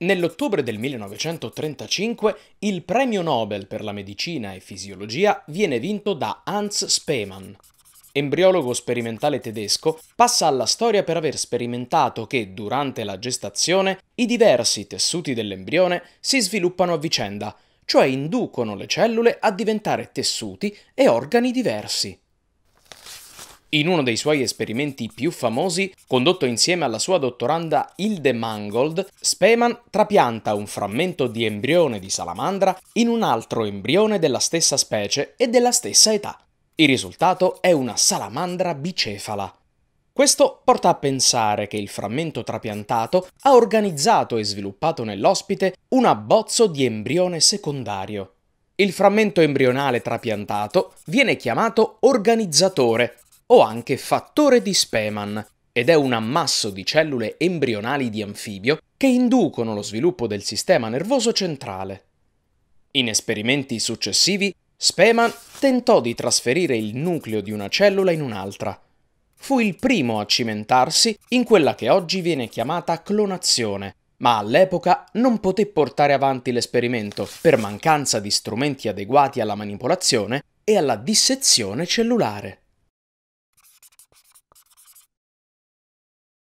Nell'ottobre del 1935 il premio Nobel per la medicina e fisiologia viene vinto da Hans Spemann. Embriologo sperimentale tedesco, passa alla storia per aver sperimentato che durante la gestazione i diversi tessuti dell'embrione si sviluppano a vicenda, cioè inducono le cellule a diventare tessuti e organi diversi. In uno dei suoi esperimenti più famosi, condotto insieme alla sua dottoranda Hilde Mangold, Speman trapianta un frammento di embrione di salamandra in un altro embrione della stessa specie e della stessa età. Il risultato è una salamandra bicefala. Questo porta a pensare che il frammento trapiantato ha organizzato e sviluppato nell'ospite un abbozzo di embrione secondario. Il frammento embrionale trapiantato viene chiamato organizzatore o anche fattore di Speman, ed è un ammasso di cellule embrionali di anfibio che inducono lo sviluppo del sistema nervoso centrale. In esperimenti successivi, Speman tentò di trasferire il nucleo di una cellula in un'altra. Fu il primo a cimentarsi in quella che oggi viene chiamata clonazione, ma all'epoca non poté portare avanti l'esperimento per mancanza di strumenti adeguati alla manipolazione e alla dissezione cellulare.